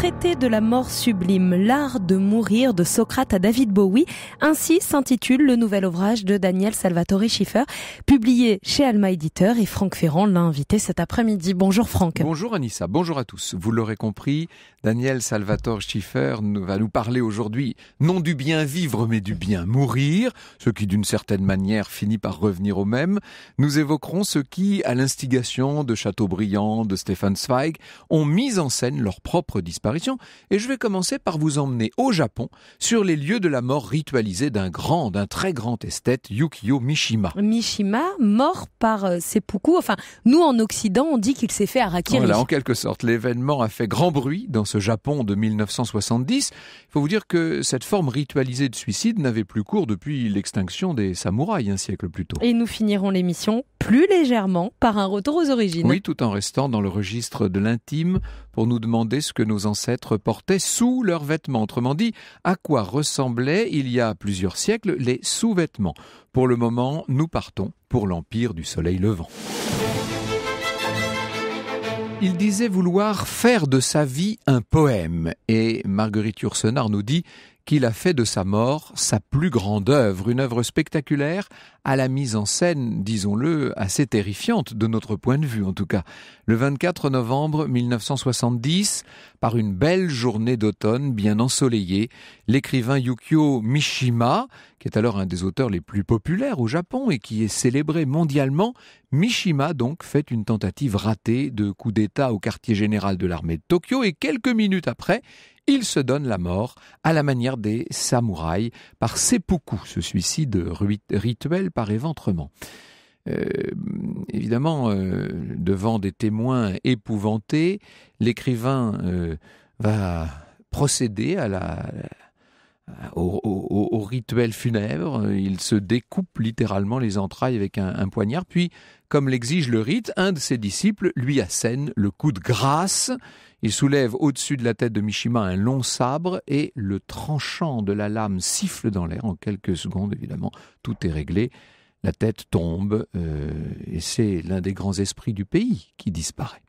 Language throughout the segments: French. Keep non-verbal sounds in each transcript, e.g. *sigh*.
traité de la mort sublime, l'art de mourir de Socrate à David Bowie, ainsi s'intitule le nouvel ouvrage de Daniel Salvatore Schiffer, publié chez Alma Éditeur et Franck Ferrand l'a invité cet après-midi. Bonjour Franck. Bonjour Anissa, bonjour à tous. Vous l'aurez compris, Daniel Salvatore Schiffer va nous parler aujourd'hui non du bien vivre mais du bien mourir, ce qui d'une certaine manière finit par revenir au même. Nous évoquerons ce qui, à l'instigation de Chateaubriand, de Stefan Zweig, ont mis en scène leur propre disparition et je vais commencer par vous emmener au Japon sur les lieux de la mort ritualisée d'un grand, d'un très grand esthète, Yukio Mishima. Mishima, mort par euh, seppuku, enfin nous en Occident on dit qu'il s'est fait harakiri. Voilà, en quelque sorte, l'événement a fait grand bruit dans ce Japon de 1970. Il faut vous dire que cette forme ritualisée de suicide n'avait plus cours depuis l'extinction des samouraïs un siècle plus tôt. Et nous finirons l'émission plus légèrement par un retour aux origines. Oui, tout en restant dans le registre de l'intime, pour nous demander ce que nos ancêtres portaient sous leurs vêtements, autrement dit, à quoi ressemblaient il y a plusieurs siècles les sous-vêtements. Pour le moment, nous partons pour l'Empire du Soleil Levant. Il disait vouloir faire de sa vie un poème et Marguerite Ursenard nous dit qu'il a fait de sa mort sa plus grande œuvre, une œuvre spectaculaire à la mise en scène, disons-le, assez terrifiante de notre point de vue en tout cas. Le 24 novembre 1970, par une belle journée d'automne bien ensoleillée, l'écrivain Yukio Mishima, qui est alors un des auteurs les plus populaires au Japon et qui est célébré mondialement, Mishima donc fait une tentative ratée de coup d'État au quartier général de l'armée de Tokyo et quelques minutes après, il se donne la mort à la manière des samouraïs par seppuku, ce suicide rituel par éventrement. Euh, évidemment, euh, devant des témoins épouvantés, l'écrivain euh, va procéder à la, au, rituel funèbre. Il se découpe littéralement les entrailles avec un, un poignard. Puis, comme l'exige le rite, un de ses disciples lui assène le coup de grâce. Il soulève au-dessus de la tête de Mishima un long sabre et le tranchant de la lame siffle dans l'air. En quelques secondes, évidemment, tout est réglé la tête tombe, euh, et c'est l'un des grands esprits du pays qui disparaît.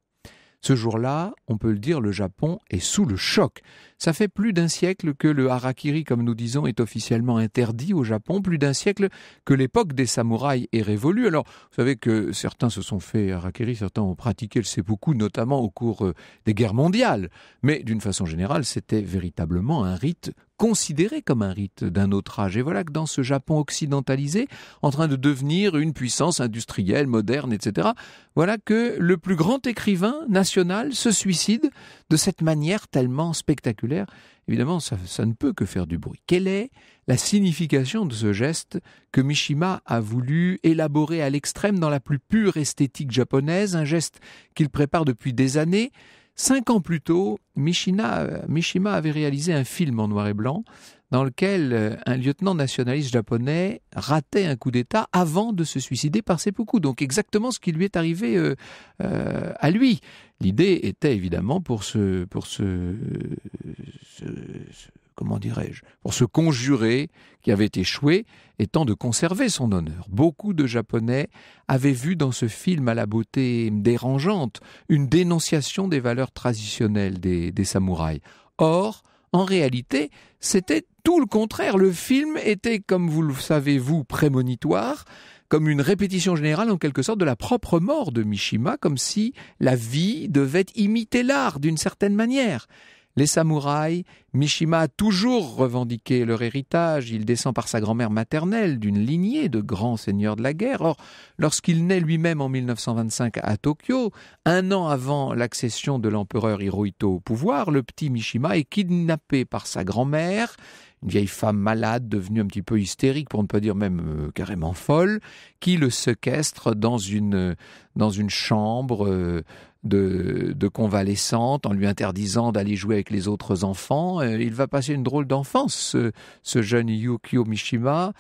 Ce jour-là, on peut le dire, le Japon est sous le choc. Ça fait plus d'un siècle que le harakiri, comme nous disons, est officiellement interdit au Japon, plus d'un siècle que l'époque des samouraïs est révolue. Alors, vous savez que certains se sont fait harakiri, certains ont pratiqué le seppuku, notamment au cours euh, des guerres mondiales. Mais d'une façon générale, c'était véritablement un rite considéré comme un rite d'un autre âge. Et voilà que dans ce Japon occidentalisé, en train de devenir une puissance industrielle, moderne, etc., voilà que le plus grand écrivain national se suicide de cette manière tellement spectaculaire. Évidemment, ça, ne peut que faire du bruit. Quelle est la signification de ce geste que Mishima a voulu élaborer à l'extrême dans la plus pure esthétique japonaise, un geste qu'il prépare depuis des années Cinq ans plus tôt, euh, Mishima avait réalisé un film en noir et blanc dans lequel euh, un lieutenant nationaliste japonais ratait un coup d'État avant de se suicider par seppuku. Donc exactement ce qui lui est arrivé euh, à lui. L'idée était évidemment pour ce, pour ce comment dirais-je, pour se conjurer, qui avait échoué, étant de conserver son honneur. Beaucoup de Japonais avaient vu dans ce film à la beauté dérangeante une dénonciation des valeurs traditionnelles des, samouraïs. Or, en réalité, c'était tout le contraire. Le film était, comme vous le savez, vous, prémonitoire, comme une répétition générale en quelque sorte de la propre mort de Mishima, comme si la vie devait imiter l'art d'une certaine manière. Les samouraïs, Mishima a toujours revendiqué leur héritage. Il descend par sa grand-mère maternelle d'une lignée de grands seigneurs de la guerre. Or, lorsqu'il naît lui-même en 1925 à Tokyo, un an avant l'accession de l'empereur Hirohito au pouvoir, le petit Mishima est kidnappé par sa grand-mère, une vieille femme malade devenue un petit peu hystérique, pour ne pas dire même euh, carrément folle, qui le séquestre dans une, dans une chambre. Euh, de, convalescente en lui interdisant d'aller jouer avec les autres enfants. Euh, il va passer une drôle d'enfance, ce, jeune Yukio Mishima.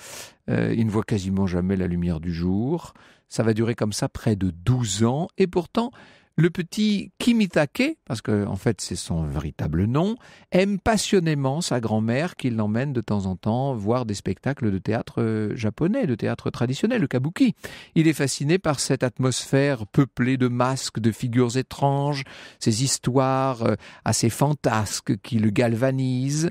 Euh, il ne voit quasiment jamais la lumière du jour. Ça va durer comme ça près de 12 ans. Et pourtant, le petit Kimitake, parce que en fait c'est son véritable nom, aime passionnément sa grand-mère qui l'emmène de temps en temps voir des spectacles de théâtre euh, japonais, de théâtre traditionnel, le kabuki. Il est fasciné par cette atmosphère peuplée de masques, de figures étranges, ces histoires assez euh, fantasques qui le galvanisent.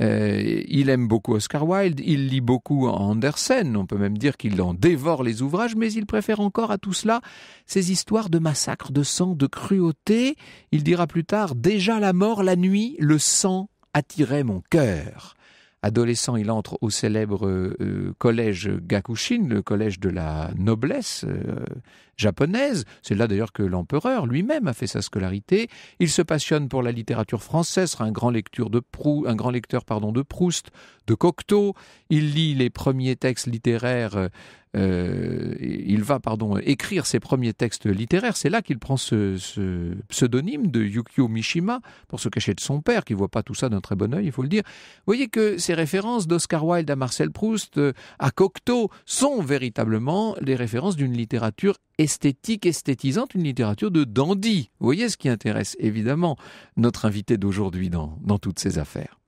Euh, il aime beaucoup Oscar Wilde, il lit beaucoup Andersen, on peut même dire qu'il en dévore les ouvrages, mais il préfère encore à tout cela ces histoires de massacres, de sang, de cruauté. Il dira plus tard Déjà la mort la nuit, le sang attirait mon cœur. Adolescent, il entre au célèbre euh, collège Gakushin, le collège de la noblesse euh, japonaise. C'est là d'ailleurs que l'empereur lui-même a fait sa scolarité. Il se passionne pour la littérature française, sera un grand, lecteur de Proust, de Cocteau. Il lit les premiers textes littéraires euh, euh, il va pardon, écrire ses premiers textes littéraires. C'est là qu'il prend ce, pseudonyme de Yukio Mishima pour se cacher de son père, qui voit pas tout ça d'un très bon œil, il faut le dire. Vous voyez que ces références d'Oscar Wilde à Marcel Proust, euh, à Cocteau, sont véritablement les références d'une littérature esthétique, esthétisante, une littérature de dandy. Vous voyez ce qui intéresse évidemment notre invité d'aujourd'hui dans toutes ces affaires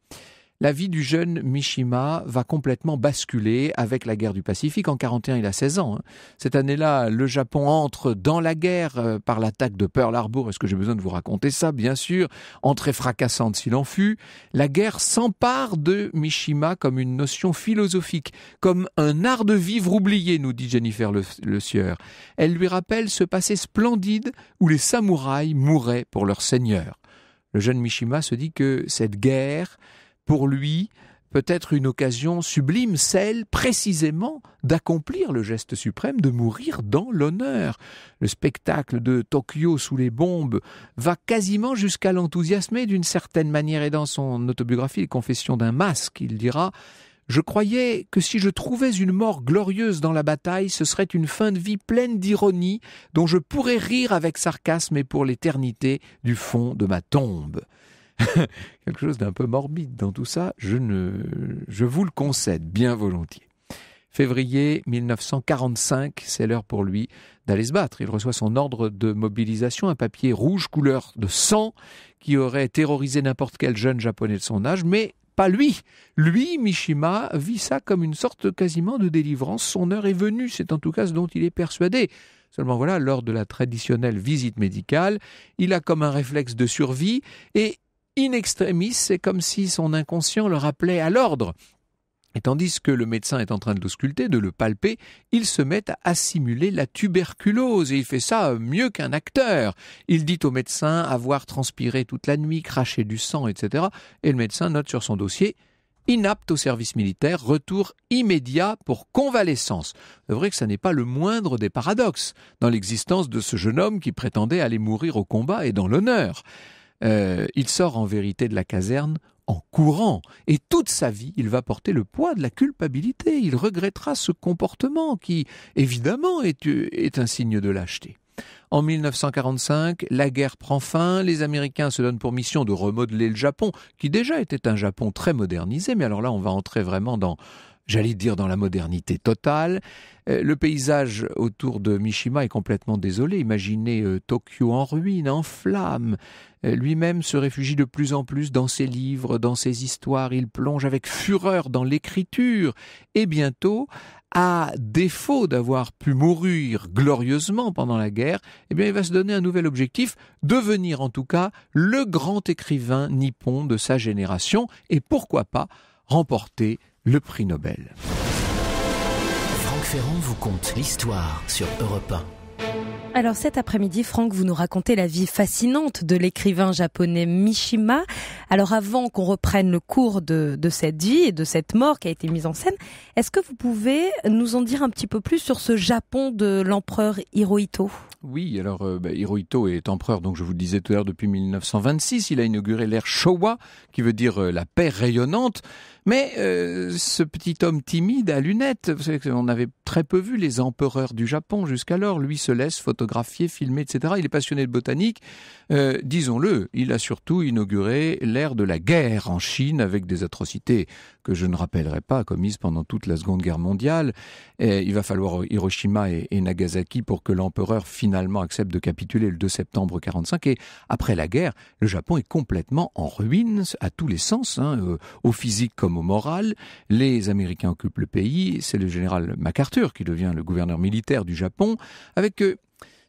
la vie du jeune Mishima va complètement basculer avec la guerre du Pacifique. En 1941, il a 16 ans. Hein. Cette année-là, le Japon entre dans la guerre euh, par l'attaque de Pearl Harbor. Est-ce que j'ai besoin de vous raconter ça Bien sûr. Entrée fracassante s'il en fut. La guerre s'empare de Mishima comme une notion philosophique, comme un art de vivre oublié, nous dit Jennifer Le, le Sieur. Elle lui rappelle ce passé splendide où les samouraïs mouraient pour leur seigneur. Le jeune Mishima se dit que cette guerre, pour lui peut-être une occasion sublime, celle précisément d'accomplir le geste suprême, de mourir dans l'honneur. Le spectacle de Tokyo sous les bombes va quasiment jusqu'à l'enthousiasmer d'une certaine manière et dans son autobiographie Les Confessions d'un masque, il dira je croyais que si je trouvais une mort glorieuse dans la bataille, ce serait une fin de vie pleine d'ironie dont je pourrais rire avec sarcasme et pour l'éternité du fond de ma tombe. *laughs* quelque chose d'un peu morbide dans tout ça, je, ne, je vous le concède bien volontiers. Février 1945, c'est l'heure pour lui d'aller se battre. Il reçoit son ordre de mobilisation, un papier rouge couleur de sang qui aurait terrorisé n'importe quel jeune japonais de son âge, mais pas lui. Lui, Mishima, vit ça comme une sorte quasiment de délivrance. Son heure est venue, c'est en tout cas ce dont il est persuadé. Seulement voilà, lors de la traditionnelle visite médicale, il a comme un réflexe de survie et in extremis, c'est comme si son inconscient le rappelait à l'ordre. Et tandis que le médecin est en train de l'ausculter, de le palper, il se met à assimiler la tuberculose, et il fait ça mieux qu'un acteur. Il dit au médecin avoir transpiré toute la nuit, craché du sang, etc. Et le médecin note sur son dossier inapte au service militaire, retour immédiat pour convalescence. C'est vrai que ça n'est pas le moindre des paradoxes dans l'existence de ce jeune homme qui prétendait aller mourir au combat et dans l'honneur. Euh, il sort en vérité de la caserne en courant, et toute sa vie, il va porter le poids de la culpabilité, il regrettera ce comportement qui, évidemment, est, euh, un signe de lâcheté. En 1945, la guerre prend fin, les Américains se donnent pour mission de remodeler le Japon, qui déjà était un Japon très modernisé, mais alors là on va entrer vraiment dans, j'allais dire, dans la modernité totale. Euh, le paysage autour de Mishima est complètement désolé, imaginez Tokyo en ruine, en flammes, euh, lui-même se réfugie de plus en plus dans ses livres, dans ses histoires, il plonge avec fureur dans l'écriture, et bientôt, à défaut d'avoir pu mourir glorieusement pendant la guerre, eh il va se donner un nouvel objectif, devenir en tout cas le grand écrivain nippon de sa génération et pourquoi pas remporter le prix Nobel. Franck Ferrand vous conte l'histoire sur Europe 1. Alors cet après-midi, Franck, vous nous racontez la vie fascinante de l'écrivain japonais Mishima. Alors avant qu'on reprenne le cours de, de, cette vie et de cette mort qui a été mise en scène, est-ce que vous pouvez nous en dire un petit peu plus sur ce Japon de l'empereur Hirohito Oui, alors euh, bah, Hirohito est empereur, donc je vous le disais tout à l'heure, depuis 1926. Il a inauguré l'ère Showa, qui veut dire euh, la paix rayonnante. Mais euh, ce petit homme timide à lunettes, on avait très peu vu les empereurs du Japon jusqu'alors, lui se laisse photographier, filmer, etc. Il est passionné de botanique. Euh, disons-le, il a surtout inauguré l'ère de la guerre en Chine avec des atrocités que je ne rappellerai pas commises pendant toute la Seconde Guerre mondiale. il va falloir Hiroshima et, Nagasaki pour que l'empereur finalement accepte de capituler le 2 septembre 45. Et après la guerre, le Japon est complètement en ruine à tous les sens, hein, euh, au physique comme au moral, les Américains occupent le pays, c'est le général MacArthur qui devient le gouverneur militaire du Japon, avec euh,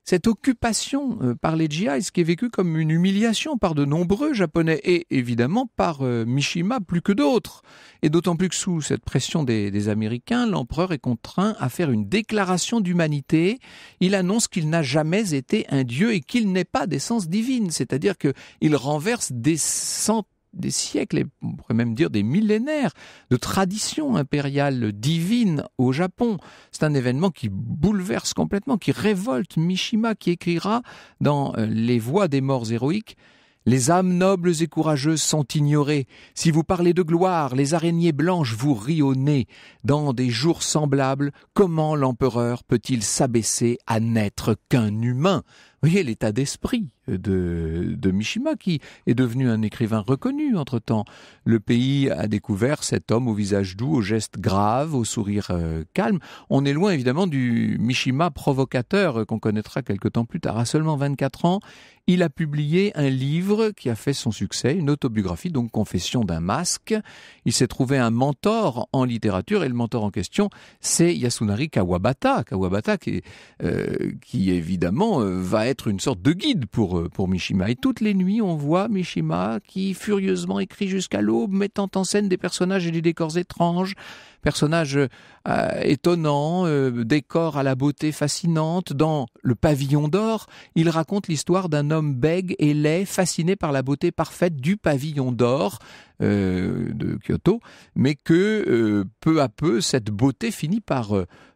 cette occupation euh, par les ce qui est vécu comme une humiliation par de nombreux Japonais et évidemment par euh, Mishima plus que d'autres. Et d'autant plus que sous cette pression des, Américains, l'empereur est contraint à faire une déclaration d'humanité. Il annonce qu'il n'a jamais été un dieu et qu'il n'est pas d'essence divine, c'est-à-dire qu'il renverse des centaines des siècles, et on pourrait même dire des millénaires, de tradition impériale divine au Japon. C'est un événement qui bouleverse complètement, qui révolte Mishima, qui écrira dans euh, Les voix des morts héroïques les âmes nobles et courageuses sont ignorées. Si vous parlez de gloire, les araignées blanches vous rient au nez. Dans des jours semblables, comment l'empereur peut-il s'abaisser à n'être qu'un humain voyez l'état d'esprit de, Mishima, qui est devenu un écrivain reconnu entre-temps. Le pays a découvert cet homme au visage doux, au gestes grave, au sourire euh, calme. On est loin évidemment du Mishima provocateur euh, qu'on connaîtra quelque temps plus tard. À seulement 24 ans, il a publié un livre qui a fait son succès, une autobiographie, donc Confession d'un masque. Il s'est trouvé un mentor en littérature et le mentor en question, c'est Yasunari Kawabata. Kawabata qui, euh, qui évidemment va être être une sorte de guide pour, euh, pour Mishima. Et toutes les nuits, on voit Mishima qui furieusement écrit jusqu'à l'aube, mettant en scène des personnages et des décors étranges, personnages euh, étonnants, euh, décors à la beauté fascinante. Dans Le Pavillon d'or, il raconte l'histoire d'un homme bègue et laid, fasciné par la beauté parfaite du Pavillon d'or de Kyoto, mais que peu à peu, cette beauté finit par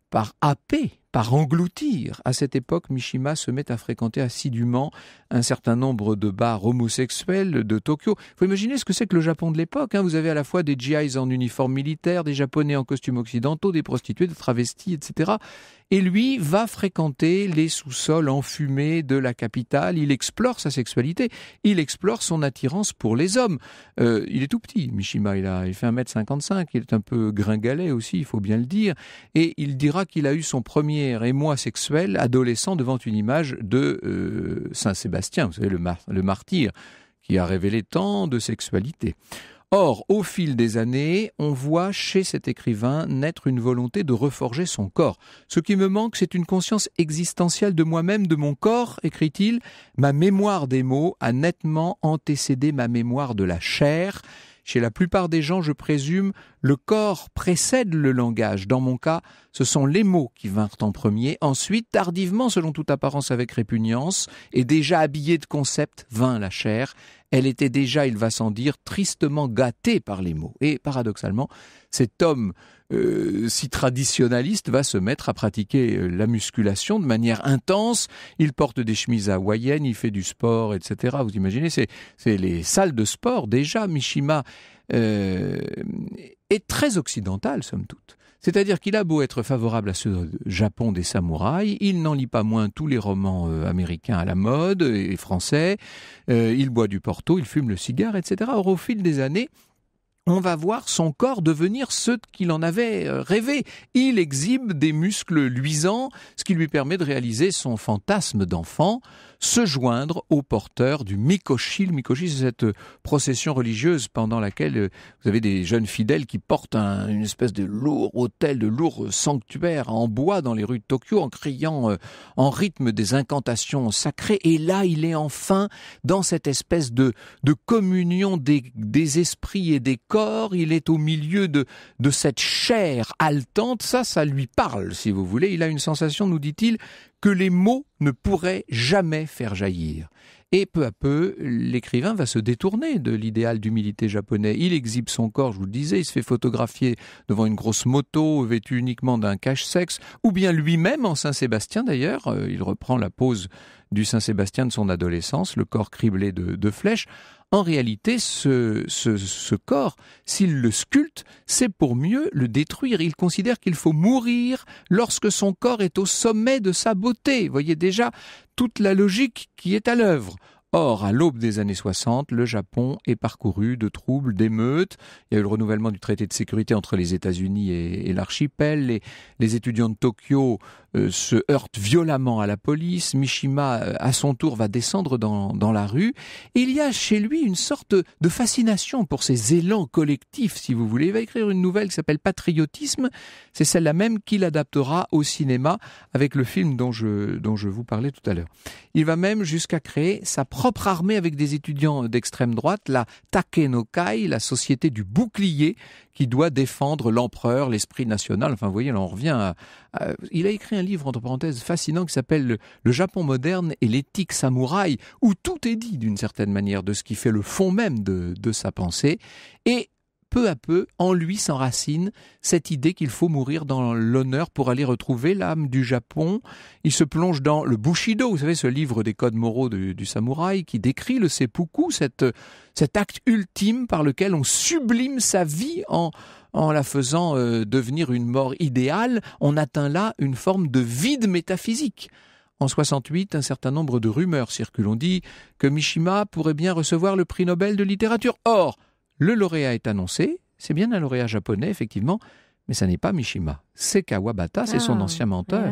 par happer par engloutir. À cette époque, Mishima se met à fréquenter assidûment un certain nombre de bars homosexuels de Tokyo. Vous imaginer ce que c'est que le Japon de l'époque. Hein. Vous avez à la fois des GIs en uniforme militaire, des Japonais en costumes occidentaux, des prostituées, des travestis, etc et lui va fréquenter les sous-sols enfumés de la capitale, il explore sa sexualité, il explore son attirance pour les hommes. Euh, il est tout petit, Mishima, il, a, il fait 1m55, il est un peu gringalet aussi, il faut bien le dire, et il dira qu'il a eu son premier émoi sexuel adolescent devant une image de euh, Saint-Sébastien, vous savez, le, le martyr, qui a révélé tant de sexualité. Or, au fil des années, on voit chez cet écrivain naître une volonté de reforger son corps. Ce qui me manque, c'est une conscience existentielle de moi-même, de mon corps, écrit-il. Ma mémoire des mots a nettement antécédé ma mémoire de la chair. Chez la plupart des gens, je présume, le corps précède le langage. Dans mon cas, ce sont les mots qui vinrent en premier. Ensuite, tardivement, selon toute apparence avec répugnance, et déjà habillé de concepts, vint la chair elle était déjà, il va sans dire, tristement gâtée par les mots. Et paradoxalement, cet homme euh, si traditionnaliste va se mettre à pratiquer euh, la musculation de manière intense. Il porte des chemises hawaïennes, il fait du sport, etc. Vous imaginez, c'est les salles de sport déjà. Mishima euh, est très occidental, somme toute. C'est-à-dire qu'il a beau être favorable à ce Japon des samouraïs, il n'en lit pas moins tous les romans euh, américains à la mode et français, euh, il boit du porto, il fume le cigare, etc. Or, au fil des années, on va voir son corps devenir ce qu'il en avait euh, rêvé. Il exhibe des muscles luisants, ce qui lui permet de réaliser son fantasme d'enfant, se joindre aux porteurs du Mikoshi. Le Mikoshi, c'est cette procession religieuse pendant laquelle euh, vous avez des jeunes fidèles qui portent une espèce de lourd hôtel, de lourd sanctuaire en bois dans les rues de Tokyo en criant euh, en rythme des incantations sacrées. Et là, il est enfin dans cette espèce de, communion des, esprits et des corps. Il est au milieu de, de cette chair haletante. Ça, ça lui parle, si vous voulez. Il a une sensation, nous dit-il, que les mots ne pourraient jamais faire jaillir. Et peu à peu, l'écrivain va se détourner de l'idéal d'humilité japonais. Il exhibe son corps, je vous le disais, il se fait photographier devant une grosse moto, vêtu uniquement d'un cache-sexe, ou bien lui-même en Saint-Sébastien d'ailleurs, euh, il reprend la pose du Saint-Sébastien de son adolescence, le corps criblé de, de flèches. En réalité, ce, corps, s'il le sculpte, c'est pour mieux le détruire. Il considère qu'il faut mourir lorsque son corps est au sommet de sa beauté. Vous voyez déjà toute la logique qui est à l'œuvre. Or, à l'aube des années 60, le Japon est parcouru de troubles, d'émeutes. Il y a eu le renouvellement du traité de sécurité entre les États-Unis et, l'archipel. les, étudiants de Tokyo euh, se heurte violemment à la police. Mishima, euh, à son tour, va descendre dans, la rue. il y a chez lui une sorte de fascination pour ces élans collectifs, si vous voulez. Il va écrire une nouvelle qui s'appelle Patriotisme. C'est celle-là même qu'il adaptera au cinéma avec le film dont je, dont je vous parlais tout à l'heure. Il va même jusqu'à créer sa propre armée avec des étudiants d'extrême droite, la Takenokai, la société du bouclier, qui doit défendre l'empereur, l'esprit national. Enfin, vous voyez, là, on revient à, Il a écrit un livre, entre parenthèses, fascinant qui s'appelle le, Japon moderne et l'éthique samouraï, où tout est dit d'une certaine manière de ce qui fait le fond même de, de sa pensée. Et peu à peu, en lui s'enracine cette idée qu'il faut mourir dans l'honneur pour aller retrouver l'âme du Japon. Il se plonge dans le Bushido, vous savez, ce livre des codes moraux du, samouraï qui décrit le seppuku, cet acte ultime par lequel on sublime sa vie en, en la faisant euh, devenir une mort idéale. On atteint là une forme de vide métaphysique. En 68, un certain nombre de rumeurs circulent. On dit que Mishima pourrait bien recevoir le prix Nobel de littérature. Or, le lauréat est annoncé, c'est bien un lauréat japonais, effectivement, mais ça n'est pas Mishima. C'est Kawabata, c'est son ah, ancien menteur.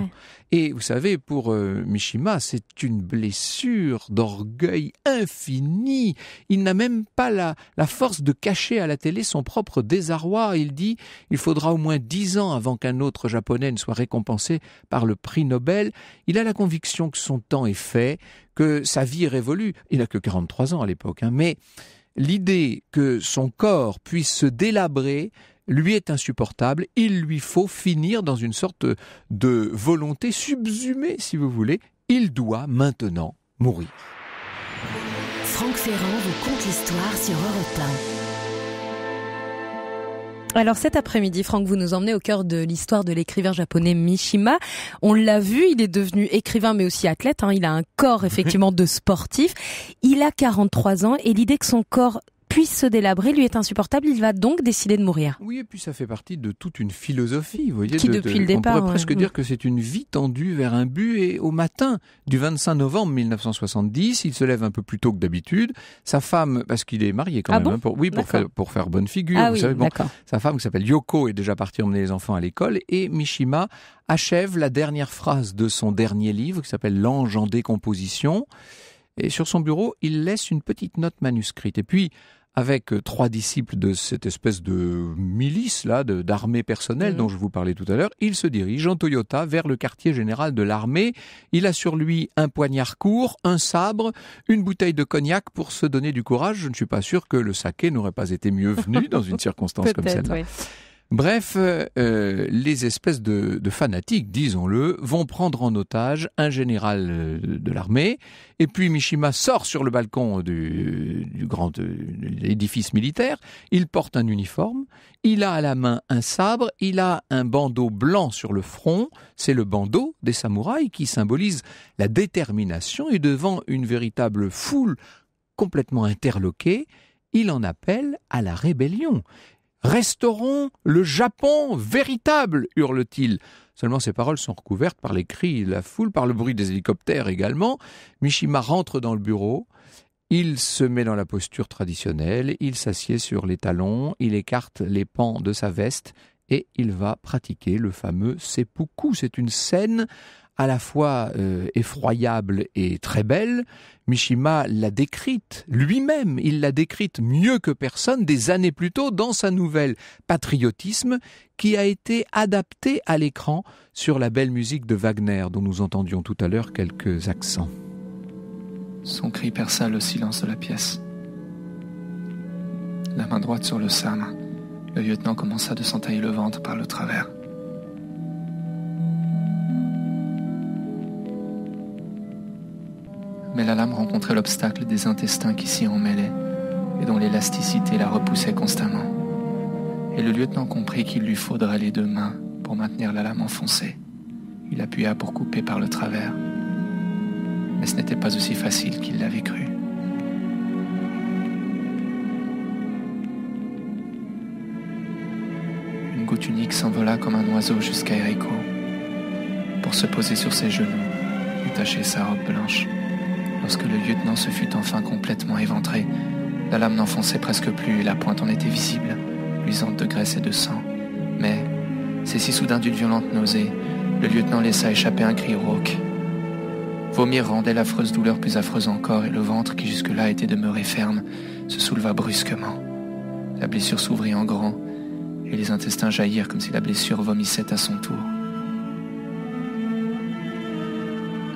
Et vous savez, pour euh, Mishima, c'est une blessure d'orgueil infini. Il n'a même pas la, force de cacher à la télé son propre désarroi. Il dit il faudra au moins dix ans avant qu'un autre japonais ne soit récompensé par le prix Nobel. Il a la conviction que son temps est fait, que sa vie révolue. Il n'a que 43 ans à l'époque, hein. mais l'idée que son corps puisse se délabrer lui est insupportable, il lui faut finir dans une sorte de volonté subsumée, si vous voulez, il doit maintenant mourir. Franck Ferrand vous conte l'histoire sur alors cet après-midi, Franck, vous nous emmenez au cœur de l'histoire de l'écrivain japonais Mishima. On l'a vu, il est devenu écrivain mais aussi athlète. Hein. Il a un corps mhm. effectivement de sportif. Il a 43 ans et l'idée que son corps puisse se délabrer lui est insupportable. Il va donc décider de mourir. Oui, et puis ça fait partie de toute une philosophie, vous voyez. Qui, de, depuis le départ. On pourrait presque dire que c'est une vie tendue vers un but. Et au matin du 25 novembre 1970, il se lève un peu plus tôt que d'habitude. Sa femme, parce qu'il est marié quand ah même, hein, pour, oui, pour faire, pour faire bonne figure. Ah vous savez, sa femme qui s'appelle Yoko est déjà partie emmener les enfants à l'école et Mishima achève la dernière phrase de son dernier livre qui s'appelle L'ange en décomposition. Et sur son bureau, il laisse une petite note manuscrite. Et puis, avec euh, trois disciples de cette espèce de milice là, d'armée personnelle mm. dont je vous parlais tout à l'heure. Il se dirige en Toyota vers le quartier général de l'armée. Il a sur lui un poignard court, un sabre, une bouteille de cognac pour se donner du courage. Je ne suis pas sûr que le saké n'aurait pas été mieux venu dans une *laughs* circonstance comme celle-là. Bref, euh, euh, les espèces de, fanatiques, disons-le, vont prendre en otage un général euh, de l'armée, et puis Mishima sort sur le balcon du, du grand édifice militaire, il porte un uniforme, il a à la main un sabre, il a un bandeau blanc sur le front, c'est le bandeau des samouraïs qui symbolise la détermination, et devant une véritable foule complètement interloquée, il en appelle à la rébellion. Restaurons le Japon véritable hurle-t-il. Seulement ces paroles sont recouvertes par les cris de la foule, par le bruit des hélicoptères également. Mishima rentre dans le bureau, il se met dans la posture traditionnelle, il s'assied sur les talons, il écarte les pans de sa veste et il va pratiquer le fameux seppuku. C'est une scène à la fois euh, effroyable et très belle. Mishima l'a décrite lui-même, il l'a décrite mieux que personne des années plus tôt dans sa nouvelle Patriotisme qui a été adaptée à l'écran sur la belle musique de Wagner dont nous entendions tout à l'heure quelques accents. Son cri perça le silence de la pièce. La main droite sur le sable, le lieutenant commença de s'entailler le ventre par le travers. mais la lame rencontrait l'obstacle des intestins qui s'y emmêlaient et dont l'élasticité la repoussait constamment. Et le lieutenant comprit qu'il lui faudrait les deux mains pour maintenir la lame enfoncée. Il appuya pour couper par le travers. Mais ce n'était pas aussi facile qu'il l'avait cru. Une goutte unique s'envola comme un oiseau jusqu'à Eriko pour se poser sur ses genoux et tacher sa robe blanche. Lorsque le lieutenant se fut enfin complètement éventré, la lame n'enfonçait presque plus et la pointe en était visible, luisante de graisse et de sang. Mais, si soudain d'une violente nausée, le lieutenant laissa échapper un cri rauque. Vomir rendait l'affreuse douleur plus affreuse encore et le ventre, qui jusque-là était demeuré ferme, se souleva brusquement. La blessure s'ouvrit en grand et les intestins jaillirent comme si la blessure vomissait à son tour.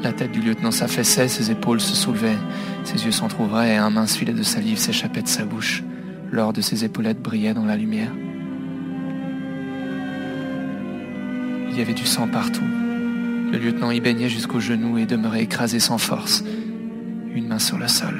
La tête du lieutenant s'affaissait, ses épaules se soulevaient, ses yeux s'entrouvraient et un mince filet de salive s'échappait de sa bouche. L'or de ses épaulettes brillait dans la lumière. Il y avait du sang partout. Le lieutenant y baignait jusqu'aux genoux et demeurait écrasé sans force, une main sur le sol.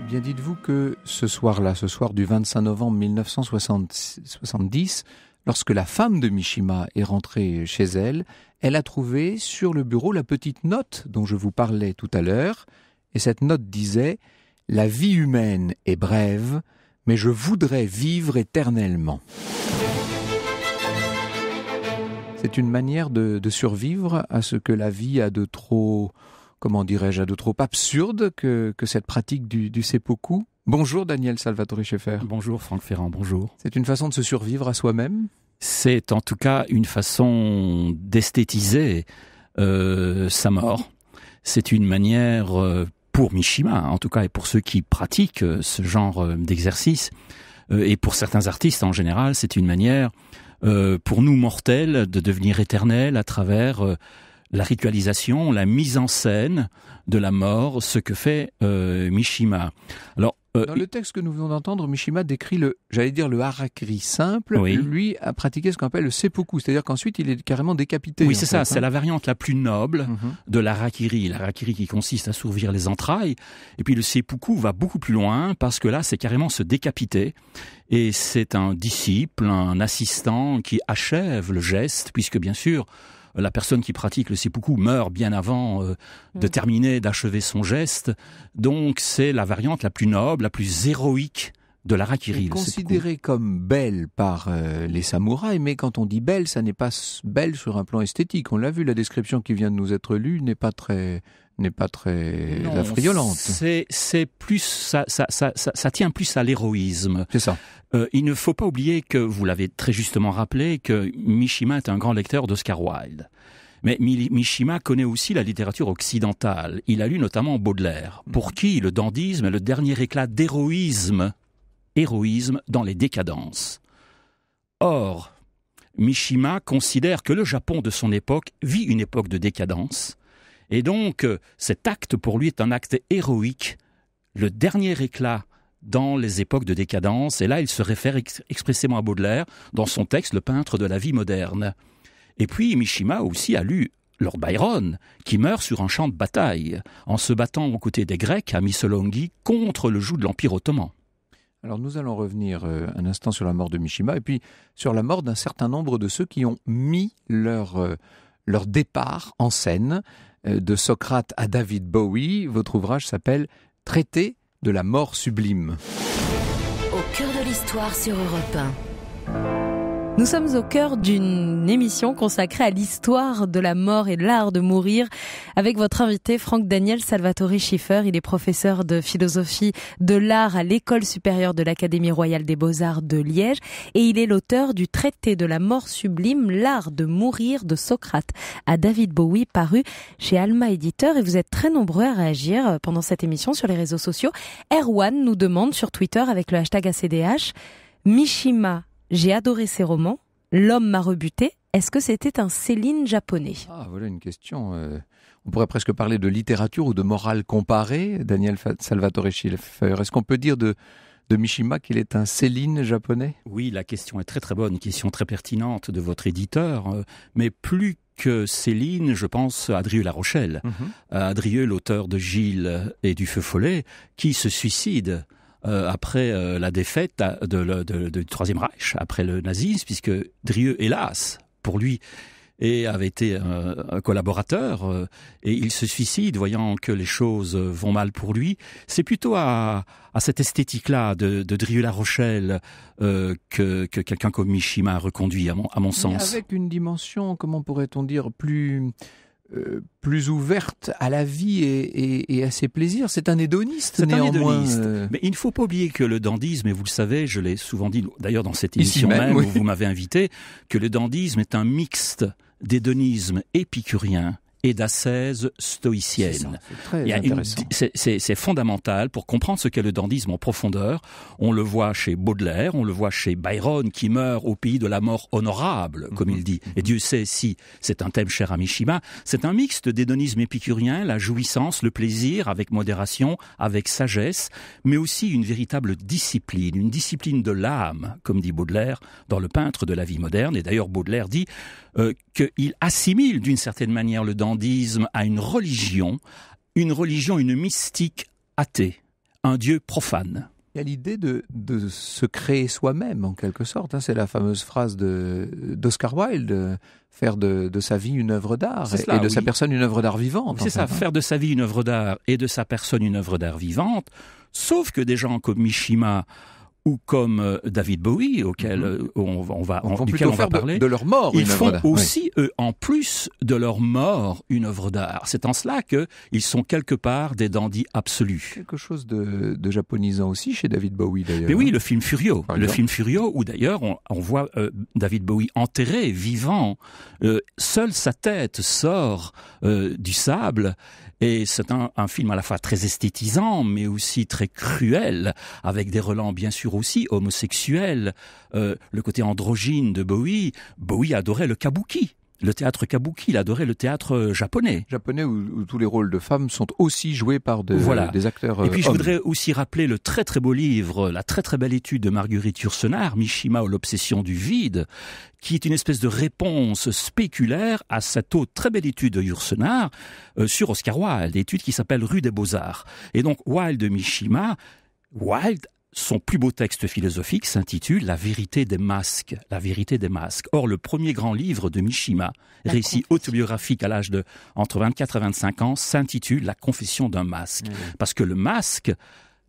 Eh bien, dites-vous que ce soir-là, ce soir du 25 novembre 1970, Lorsque la femme de Mishima est rentrée chez elle, elle a trouvé sur le bureau la petite note dont je vous parlais tout à l'heure, et cette note disait La vie humaine est brève, mais je voudrais vivre éternellement. C'est une manière de, survivre à ce que la vie a de trop, comment dirais-je, de trop absurde que, cette pratique du, du seppuku. Bonjour Daniel Salvatore Schaeffer. Bonjour Franck Ferrand, bonjour. C'est une façon de se survivre à soi-même C'est en tout cas une façon d'esthétiser euh, sa mort. C'est une manière, euh, pour Mishima en tout cas, et pour ceux qui pratiquent euh, ce genre d'exercice, et pour certains artistes en général, c'est une manière pour nous mortels de devenir éternels à travers la ritualisation, la mise en scène de la mort, ce que fait Mishima. Alors, euh, Dans le texte que nous venons d'entendre, Mishima décrit le, j'allais dire le harakiri simple. Oui. Lui a pratiqué ce qu'on appelle le seppuku, c'est-à-dire qu'ensuite il est carrément décapité. Oui, c'est ça. C'est hein. la variante la plus noble mhm. de l'harakiri, l'harakiri qui consiste à s'ouvrir les entrailles. Et puis le seppuku va beaucoup plus loin parce que là, c'est carrément se décapiter. Et c'est un disciple, un assistant qui achève le geste, puisque bien sûr la personne qui pratique le seppuku meurt bien avant euh, de mm. terminer, d'achever son geste. Donc c'est la variante la plus noble, la plus héroïque de C'est Considérée comme belle par euh, les samouraïs, mais quand on dit belle, ça n'est pas belle sur un plan esthétique. On l'a vu, la description qui vient de nous être lue n'est pas très n'est pas très non, friolante. C'est plus ça ça, ça, tient plus à l'héroïsme. C'est ça. Euh, il ne faut pas oublier que vous l'avez très justement rappelé que Mishima est un grand lecteur d'Oscar Wilde. Mais Mishima connaît aussi la littérature occidentale. Il a lu notamment Baudelaire, pour qui le dandisme est le dernier éclat d'héroïsme, héroïsme dans les décadences. Or, Mishima considère que le Japon de son époque vit une époque de décadence, et donc, euh, cet acte pour lui est un acte héroïque, le dernier éclat dans les époques de décadence, et là il se réfère expressément à Baudelaire dans son texte Le peintre de la vie moderne. Et puis Mishima aussi a lu Lord Byron, qui meurt sur un champ de bataille, en se battant aux côtés des Grecs à Missolonghi contre le joug de l'Empire ottoman. Alors nous allons revenir euh, un instant sur la mort de Mishima et puis sur la mort d'un certain nombre de ceux qui ont mis leur, euh, leur départ en scène. Euh, de Socrate à David Bowie. Votre ouvrage s'appelle Traité de la mort sublime. Au cœur de l'histoire sur Europe 1. Nous sommes au cœur d'une émission consacrée à l'histoire de la mort et l'art de mourir avec votre invité Franck Daniel Salvatore Schiffer. Il est professeur de philosophie de l'art à l'école supérieure de l'Académie royale des beaux-arts de Liège et il est l'auteur du traité de la mort sublime, l'art de mourir de Socrate à David Bowie paru chez Alma Éditeur et vous êtes très nombreux à réagir pendant cette émission sur les réseaux sociaux. Erwan nous demande sur Twitter avec le hashtag ACDH Mishima j'ai adoré ses romans. L'homme m'a rebuté. Est-ce que c'était un Céline japonais Ah, voilà une question. Euh, on pourrait presque parler de littérature ou de morale comparée, Daniel Salvatore Schilfer. Est-ce qu'on peut dire de, de Mishima qu'il est un Céline japonais Oui, la question est très très bonne, question très pertinente de votre éditeur. Euh, mais plus que Céline, je pense à Adrieux La Rochelle. Mhm. Euh, Adrieux, l'auteur de Gilles et du Feu Follet, qui se suicide euh, après euh, la défaite du Troisième Reich, après le nazisme, puisque Drieu, hélas, pour lui, et avait été euh, un, collaborateur, et il se suicide voyant que les choses vont mal pour lui. C'est plutôt à, cette esthétique-là de, de Drieux-La Rochelle que, quelqu'un comme Mishima a reconduit, à mon, sens. avec une dimension, comment pourrait-on dire, plus euh, plus ouverte à la vie et, à ses plaisirs. C'est un hédoniste, C'est euh. Mais il ne faut pas oublier que le dandisme, et vous le savez, je l'ai souvent dit, d'ailleurs dans cette émission même, où vous m'avez invité, que le dandisme est un mixte d'hédonisme épicurien et d'ascèse stoïcienne. C'est fondamental pour comprendre ce qu'est le dandisme en profondeur. On le voit chez Baudelaire, on le voit chez Byron qui meurt au pays de la mort honorable, comme mhm. il dit. Et mhm. Dieu sait si c'est un thème cher à Mishima. C'est un mixte d'hédonisme épicurien, la jouissance, le plaisir, avec modération, avec sagesse, mais aussi une véritable discipline, une discipline de l'âme, comme dit Baudelaire dans Le peintre de la vie moderne. Et d'ailleurs, Baudelaire dit euh, qu'il assimile d'une certaine manière le dandisme à une religion, une religion, une mystique athée, un dieu profane. Il y a l'idée de, se créer soi-même, en quelque sorte. Hein. C'est la fameuse phrase d'Oscar Wilde, euh, faire de, sa vie une œuvre d'art et, de sa personne une œuvre d'art vivante. C'est ça, hein. faire de sa vie une œuvre d'art et de sa personne une œuvre d'art vivante, sauf que des gens comme Mishima, ou comme euh, David Bowie, auquel mhm. euh, on, va, on, duquel on va parler, de, leur mort. Ils font aussi, eux, en plus de leur mort, une œuvre d'art. C'est en cela qu'ils sont quelque part des dandys absolus. Quelque chose de, de japonisant aussi chez David Bowie, d'ailleurs. Mais oui, hein. le film Furio. le film Furio, où d'ailleurs on, on, voit euh, David Bowie enterré, vivant. Euh, seule sa tête sort du sable et c'est un, film à la fois très esthétisant, mais aussi très cruel, avec des relents bien sûr aussi homosexuels, euh, le côté androgyne de Bowie. Bowie adorait le kabuki le théâtre kabuki, il adorait le théâtre euh, japonais. Japonais où, tous les rôles de femmes sont aussi joués par des, voilà. des acteurs. Et puis je euh, voudrais aussi rappeler le très très beau livre, la très très belle étude de Marguerite Yourcenar, Mishima ou l'obsession du vide, qui est une espèce de réponse spéculaire à cette autre très belle étude de Yourcenar euh, sur Oscar Wilde, étude qui s'appelle Rue des Beaux-Arts. Et donc Wilde de Mishima, Wilde son plus beau texte philosophique s'intitule La vérité des masques, la vérité des masques. Or, le premier grand livre de Mishima, récit autobiographique à l'âge de entre 24 et 25 ans, s'intitule La confession d'un masque. Ah Parce que le masque,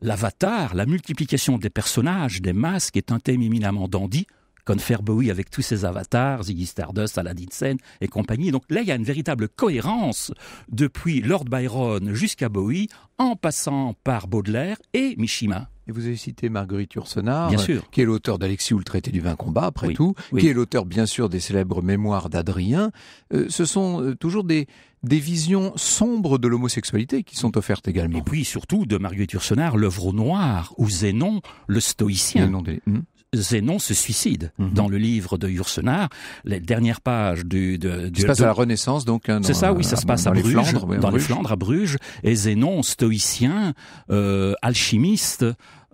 l'avatar, la multiplication des personnages, des masques est un thème éminemment dandy. Confer Bowie avec tous ses avatars, Ziggy Stardust, Aladdin Sen et compagnie. Donc là, il y a une véritable cohérence depuis Lord Byron jusqu'à Bowie, en passant par Baudelaire et Mishima. Et vous avez cité Marguerite Yourcenar, qui est l'auteur d'Alexis ou le traité du vin combat, après tout, qui est l'auteur bien sûr des célèbres mémoires d'Adrien. Euh, ce sont euh, toujours des, des visions sombres de l'homosexualité qui sont offertes également. Et puis surtout de Marguerite Yourcenar, l'œuvre noir, ou Zénon, le stoïcien. des... Hmm. Zénon se suicide mhm. dans le livre de Yourcenar, les dernières pages du. De, se passe à la Renaissance, donc. Hein, c'est ça, oui, ça se passe à Bruges, dans les à Bruges, et Zénon, stoïcien, euh, alchimiste.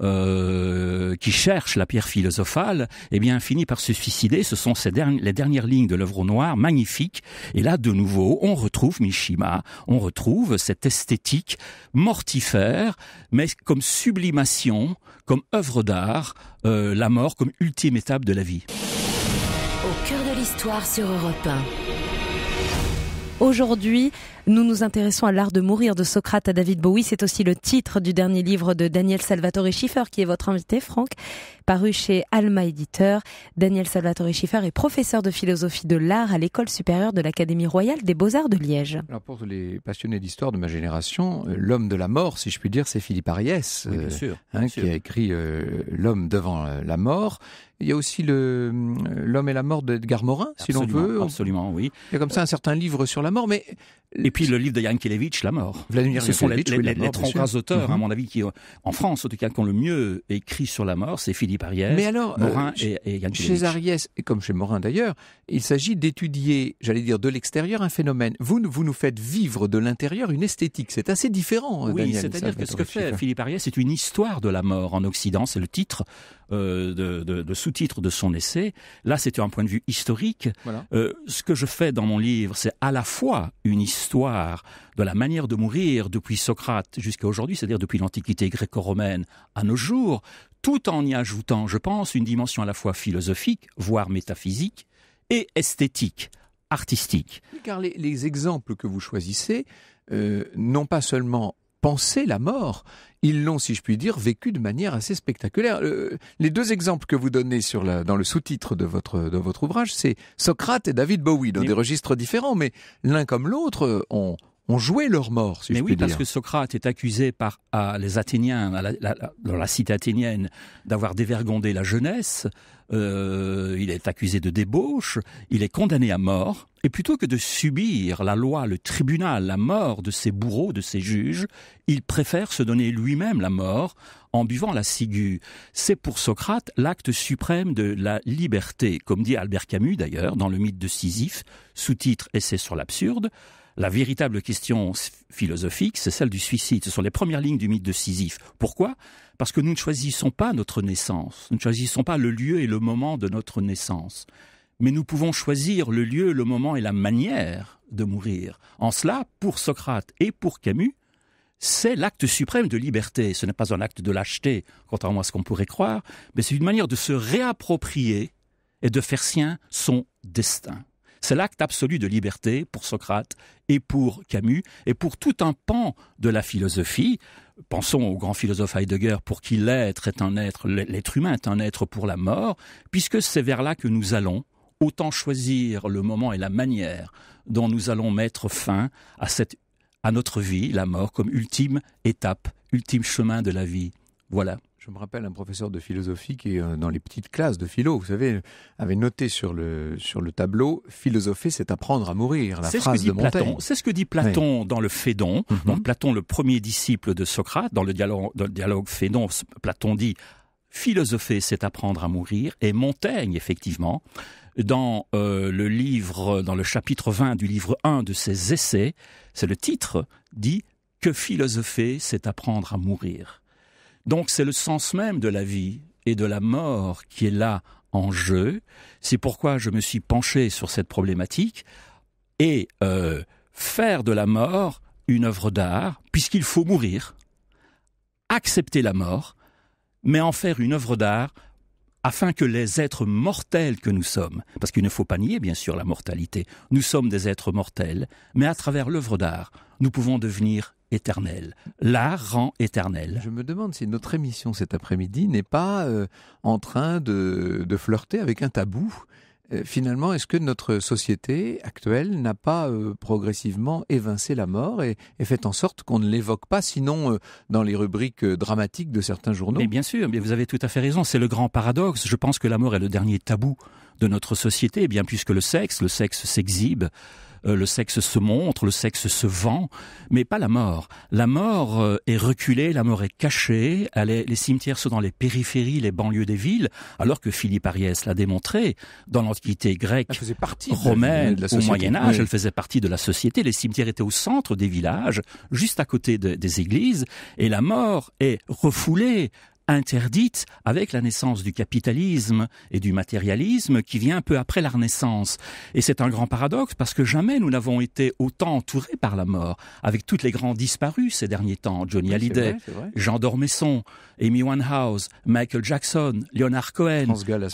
Euh, qui cherche la pierre philosophale, eh bien, finit par se suicider. Ce sont ces les dernières lignes de l'œuvre noir, magnifique. Et là, de nouveau, on retrouve Mishima, on retrouve cette esthétique mortifère, mais comme sublimation, comme œuvre d'art euh, la mort comme ultime étape de la vie. Au cœur de l'histoire sur Europe 1. Aujourd'hui, nous nous intéressons à l'art de mourir de Socrate à David Bowie. C'est aussi le titre du dernier livre de Daniel Salvatore Schiffer, qui est votre invité, Franck, paru chez Alma Éditeur. Daniel Salvatore Schiffer est professeur de philosophie de l'art à l'École supérieure de l'Académie royale des beaux-arts de Liège. Alors pour les passionnés d'histoire de ma génération, euh, l'homme de la mort, si je puis dire, c'est Philippe Ariès, oui, euh, hein, qui a écrit euh, L'homme devant la mort. Il y a aussi le L'homme et la mort d'Edgar Morin, si l'on veut. Absolument, oui. Il y a comme ça un certain livre sur la mort, mais puis le livre de Yankelevitch, La mort. Ce sont les, trois auteurs, à mhm. mon avis, qui, euh, en France, en tout cas, qui ont le mieux écrit sur la mort, c'est Philippe Ariès, Mais euh, Morin et et, et Chez Ariès, comme chez Morin d'ailleurs, il s'agit d'étudier, j'allais dire, de l'extérieur un phénomène. Vous, vous nous faites vivre de l'intérieur une esthétique. C'est assez différent, euh, oui, c'est-à-dire que ce que fait Philippe Ariès, c'est une histoire de la mort en Occident. C'est le titre euh, de, sous-titre de son essai. Là, c'était un point de vue historique. ce que je fais dans mon livre, c'est à la fois une histoire de la manière de mourir depuis Socrate jusqu'à aujourd'hui, c'est-à-dire depuis l'Antiquité gréco-romaine à nos jours, tout en y ajoutant, je pense, une dimension à la fois philosophique, voire métaphysique, et esthétique, artistique. Car les, exemples que vous choisissez euh, non pas seulement Penser la mort. Ils l'ont, si je puis dire, vécu de manière assez spectaculaire. Euh, les deux exemples que vous donnez dans le sous-titre de votre, ouvrage, c'est Socrate et David Bowie, dans des registres différents, mais l'un comme l'autre ont, joué leur mort, mais oui, parce que Socrate est accusé par les Athéniens, dans la cité athénienne, d'avoir dévergondé la jeunesse. Euh, il est accusé de débauche, il est condamné à mort, et plutôt que de subir la loi, le tribunal, la mort de ses bourreaux, de ses juges, il préfère se donner lui-même la mort en buvant la ciguë. C'est pour Socrate l'acte suprême de la liberté, comme dit Albert Camus d'ailleurs dans le mythe de Sisyphe, sous-titre Essai sur l'absurde. La véritable question philosophique, c'est celle du suicide. Ce sont les premières lignes du mythe de Sisyphe. Pourquoi Parce que nous ne choisissons pas notre naissance, nous ne choisissons pas le lieu et le moment de notre naissance mais nous pouvons choisir le lieu, le moment et la manière de mourir. En cela, pour Socrate et pour Camus, c'est l'acte suprême de liberté. Ce n'est pas un acte de lâcheté, contrairement à ce qu'on pourrait croire, mais c'est une manière de se réapproprier et de faire sien son destin. C'est l'acte absolu de liberté pour Socrate et pour Camus et pour tout un pan de la philosophie. Pensons au grand philosophe Heidegger pour qui l'être est un être, l'être humain est un être pour la mort, puisque c'est vers là que nous allons autant choisir le moment et la manière dont nous allons mettre fin à cette à notre vie, la mort, comme ultime étape, ultime chemin de la vie. Voilà. Je me rappelle un professeur de philosophie qui, euh, dans les petites classes de philo, vous savez, avait noté sur le, sur le tableau Philosopher, c'est apprendre à mourir. La phrase de Platon. C'est ce que dit Platon dans le Phédon. Mhm. Donc, Platon, le premier disciple de Socrate, dans le dialogue, dans le dialogue Phédon, Platon dit Philosopher, c'est apprendre à mourir. Et Montaigne, effectivement, dans euh, le livre, euh, dans le chapitre 20 du livre 1 de ses essais, c'est le titre, dit Que philosopher, c'est apprendre à mourir. Donc c'est le sens même de la vie et de la mort qui est là en jeu. C'est pourquoi je me suis penché sur cette problématique et euh, faire de la mort une œuvre d'art, puisqu'il faut mourir, accepter la mort, mais en faire une œuvre d'art afin que les êtres mortels que nous sommes, parce qu'il ne faut pas nier bien sûr la mortalité, nous sommes des êtres mortels, mais à travers l'œuvre d'art, nous pouvons devenir éternels. L'art rend éternel. Je me demande si notre émission cet après-midi n'est pas euh, en train de, de flirter avec un tabou euh, finalement, est-ce que notre société actuelle n'a pas euh, progressivement évincé la mort et, et fait en sorte qu'on ne l'évoque pas, sinon euh, dans les rubriques dramatiques de certains journaux Mais bien sûr, mais vous avez tout à fait raison, c'est le grand paradoxe. Je pense que la mort est le dernier tabou de notre société, bien puisque le sexe, le sexe s'exhibe euh, le sexe se montre, le sexe se vend, mais pas la mort. La mort euh, est reculée, la mort est cachée, les cimetières sont dans les périphéries, les banlieues des villes, alors que Philippe Ariès l'a démontré, dans l'Antiquité grecque, romaine, au Moyen Âge, elle faisait partie de la société, les cimetières étaient au centre des villages, juste à côté des églises, et la mort est refoulée, interdite avec la naissance du capitalisme et du matérialisme qui vient un peu après la Renaissance. Et c'est un grand paradoxe parce que jamais nous n'avons été autant entourés par la mort, avec toutes les grands disparus ces derniers temps, Johnny Hallyday, Jean Dormesson, Amy Winehouse, Michael Jackson, Leonard Cohen,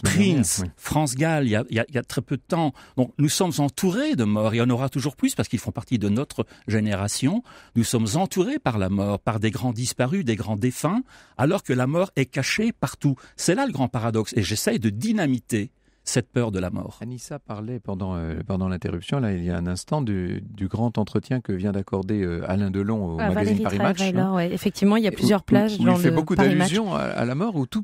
Prince, France Gall, il y, a, très peu de temps. Donc nous sommes entourés de morts, et on aura toujours plus parce qu'ils font partie de notre génération. Nous sommes entourés par la mort, par des grands disparus, des grands défunts, alors que la mort est caché partout. C'est là le grand paradoxe. Et j'essaye de dynamiter cette peur de la mort. Anissa parlait pendant, euh, pendant l'interruption, là, il y a un instant, du, grand entretien que vient d'accorder euh, Alain Delon au ah, magazine Paris Match. Hein. Effectivement, il y a plusieurs plages où, il fait beaucoup d'allusions à, la mort, où tout,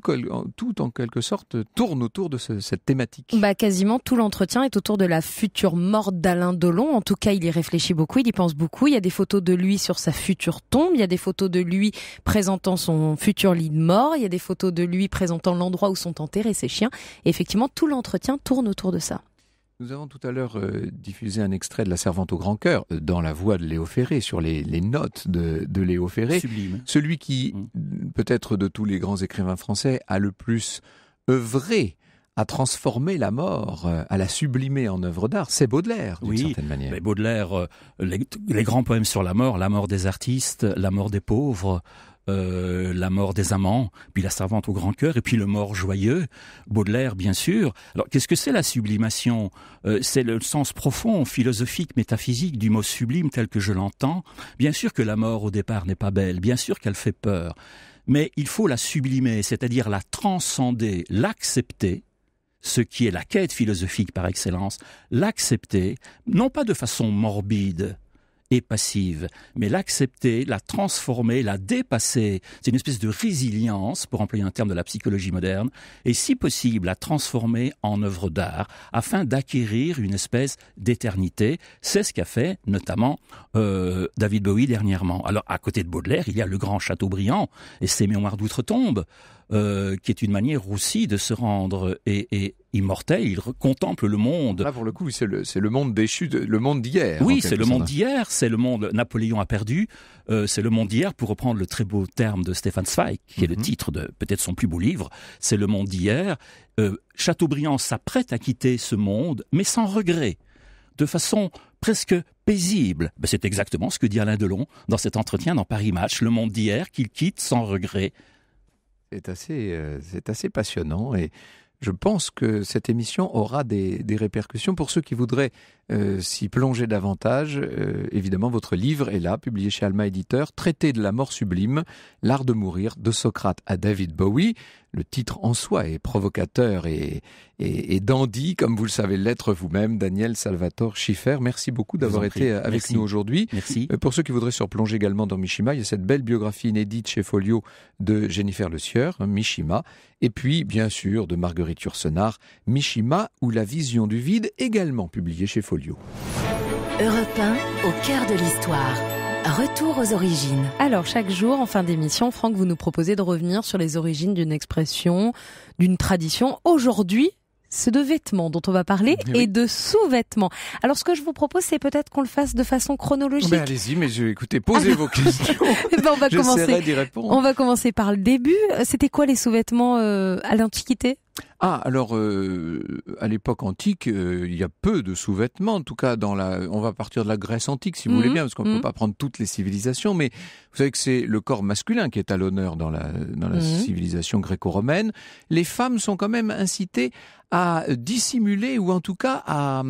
tout, en quelque sorte tourne autour de cette thématique. Bah, quasiment tout l'entretien est autour de la future mort d'Alain Delon. En tout cas, il y réfléchit beaucoup, il y pense beaucoup. Il y a des photos de lui sur sa future tombe, il y a des photos de lui présentant son futur lit de mort, il y a des photos de lui présentant l'endroit où sont enterrés ses chiens. effectivement, tout l'entretien entretien tourne autour de ça. Nous avons tout à l'heure euh, diffusé un extrait de La Servante au Grand Cœur euh, dans la voix de Léo Ferré, sur les, notes de, de, Léo Ferré. Celui qui, mm. peut-être de tous les grands écrivains français, a le plus œuvré à transformer la mort, euh, à la sublimer en œuvre d'art, c'est Baudelaire, d'une oui, certaine manière. Baudelaire, les, grands poèmes sur la mort, la mort des artistes, la mort des pauvres, euh, la mort des amants, puis la servante au grand cœur, et puis le mort joyeux, Baudelaire bien sûr. Alors qu'est-ce que c'est la sublimation euh, C'est le sens profond, philosophique, métaphysique du mot sublime tel que je l'entends. Bien sûr que la mort au départ n'est pas belle, bien sûr qu'elle fait peur, mais il faut la sublimer, c'est-à-dire la transcender, l'accepter, ce qui est la quête philosophique par excellence, l'accepter, non pas de façon morbide, et passive, mais l'accepter, la transformer, la dépasser. C'est une espèce de résilience, pour employer un terme de la psychologie moderne, et si possible, la transformer en œuvre d'art afin d'acquérir une espèce d'éternité. C'est ce qu'a fait notamment euh, David Bowie dernièrement. Alors, à côté de Baudelaire, il y a le grand châteaubriand et ses mémoires d'outre-tombe. Euh, qui est une manière aussi de se rendre et, immortel, il contemple le monde. Là, pour le coup, c'est le, le, monde déchu, le monde d'hier. Oui, c'est le monde d'hier, c'est le monde Napoléon a perdu, euh, c'est le monde d'hier, pour reprendre le très beau terme de Stéphane Zweig, qui est le mhm. titre de peut-être son plus beau livre, c'est le monde d'hier. Euh, Chateaubriand s'apprête à quitter ce monde, mais sans regret, de façon presque paisible. Ben, c'est exactement ce que dit Alain Delon dans cet entretien dans Paris Match, le monde d'hier qu'il quitte sans regret, c'est assez, c'est euh, assez passionnant et je pense que cette émission aura des, des répercussions pour ceux qui voudraient euh, s'y plonger davantage, euh, évidemment, votre livre est là, publié chez Alma Éditeur, Traité de la mort sublime, l'art de mourir de Socrate à David Bowie. Le titre en soi est provocateur et, dandy, comme vous le savez l'être vous-même, Daniel Salvatore Schiffer. Merci beaucoup d'avoir été avec nous aujourd'hui. Merci. Euh, pour ceux qui voudraient se replonger également dans Mishima, il y a cette belle biographie inédite chez Folio de Jennifer Le Sieur, hein, Mishima, et puis, bien sûr, de Marguerite Ursenard, Mishima ou La vision du vide, également publié chez Folio. Folio. au cœur de l'histoire. Retour aux origines. Alors chaque jour, en fin d'émission, Franck, vous nous proposez de revenir sur les origines d'une expression, d'une tradition. Aujourd'hui, c'est de vêtements dont on va parler et eh de sous-vêtements. Alors ce que je vous propose, c'est peut-être qu'on le fasse de façon oh, chronologique. Ben, allez-y, mais écoutez, posez vos *laughs* eh questions. Ben, on va commencer. On va commencer par le début. Euh, c'était quoi les sous-vêtements euh, à l'Antiquité ah, alors euh, à l'époque antique, euh, il y a peu de sous-vêtements. En tout cas, dans la, on va partir de la Grèce antique, si vous voulez mmh. bien, parce qu'on ne peut mmh. pas prendre toutes les civilisations. Mais vous savez que c'est le corps masculin qui est à l'honneur dans la la mmh. civilisation gréco-romaine. Les femmes sont quand même incitées à dissimuler ou en tout cas à,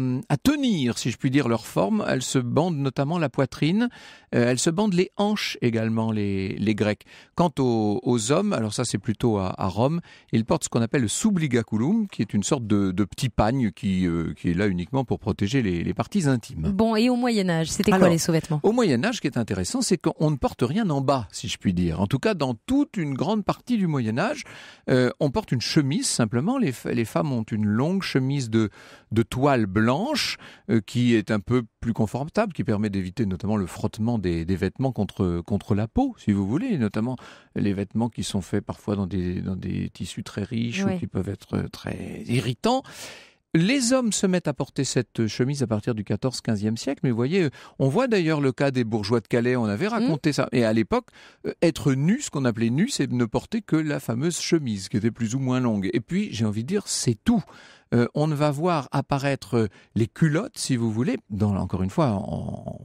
tenir, si je puis dire, leur forme. Elles se bandent notamment la poitrine, euh, elles se bandent les hanches également, les, Grecs. Quant aux, hommes, alors ça c'est plutôt à, Rome, ils portent ce qu'on appelle le sous obligaculum, qui est une sorte de, petit pagne euh, qui, est là uniquement pour protéger les, parties intimes. Bon, et au Moyen Âge, c'était quoi les sous-vêtements Au Moyen Âge, ce qui est intéressant, c'est qu'on ne porte rien en bas, si je puis dire. En tout cas, dans toute une grande partie du Moyen Âge, euh, on porte une chemise simplement. les femmes ont une longue chemise de, de toile blanche euh, qui est un peu plus confortable, qui permet d'éviter notamment le frottement des, vêtements contre, contre la peau, si vous voulez, notamment les vêtements qui sont faits parfois dans des, dans des tissus très riches ou qui peuvent être euh, très irritants. Les hommes se mettent à porter cette chemise à partir du 14-15e siècle, mais vous voyez, on voit d'ailleurs le cas des bourgeois de Calais, on avait raconté mmh. ça. Et à l'époque, euh, être nu, ce qu'on appelait nu, c'est ne porter que la fameuse chemise, qui était plus ou moins longue. Et puis, j'ai envie de dire, c'est tout. Euh, on ne va voir apparaître les culottes, si vous voulez, dans, encore une fois, en,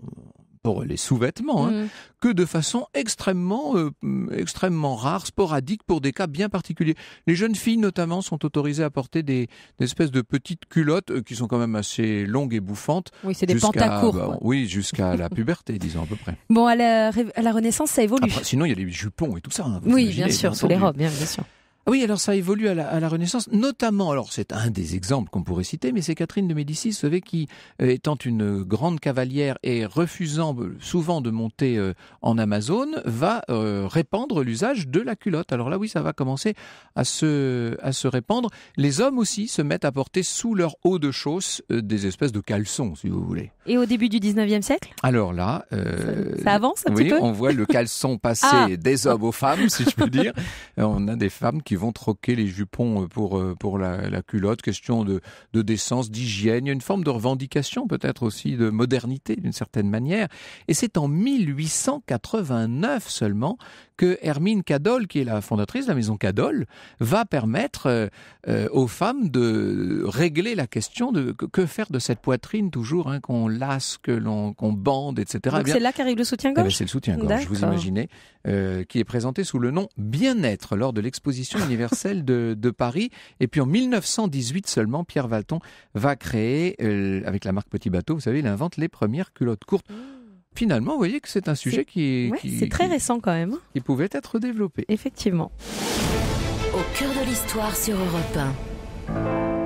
les sous-vêtements, hein, mm. que de façon extrêmement, euh, extrêmement rare, sporadique, pour des cas bien particuliers. Les jeunes filles, notamment, sont autorisées à porter des, espèces de petites culottes euh, qui sont quand même assez longues et bouffantes. Oui, c'est des pantacourts. Bah, oui, jusqu'à la puberté, disons à peu près. Bon, à la, Renaissance, ça évolue. sinon, il y a les jupons et tout ça. Hein, oui, bien sûr, sous les robes, bien sûr. Ah oui, alors ça évolue à la, Renaissance, notamment, alors c'est un des exemples qu'on pourrait citer, mais c'est Catherine de Médicis, vous savez, qui, euh, étant une grande cavalière et refusant souvent de monter euh, en Amazon, va euh, répandre l'usage de la culotte. Alors là, oui, ça va commencer à se, à se répandre. Les hommes aussi se mettent à porter sous leur haut de chausse des espèces de caleçons, si vous voulez. Et au début du 19e siècle Alors là... ça, avance un oui, petit peu on voit le caleçon passer ah. des hommes aux femmes, si je peux dire. *laughs* On a des femmes qui vont troquer les jupons euh, pour, euh, pour la, culotte, question de, de décence, d'hygiène, une forme de revendication peut-être aussi de modernité d'une certaine manière. Et c'est en 1889 seulement que Hermine Cadol, qui est la fondatrice de la maison Cadol, va permettre euh, aux femmes de régler la question de que faire de cette poitrine toujours hein, qu'on lasse, que qu'on bande, etc. Eh c'est là qu'arrive le soutien-gorge. Eh ben, c'est le soutien-gorge, vous imaginez, qui est présenté sous le nom Bien-être lors de l'exposition universelle de, Paris. Et puis en 1918 seulement, Pierre Valton va créer, euh, avec la marque Petit Bateau, vous savez, il invente les premières culottes courtes. Mmh. Finalement, vous voyez que c'est un sujet qui, c'est très récent quand même. Hein. Qui pouvait être développé. Effectivement. Au cœur de l'histoire sur Europe 1.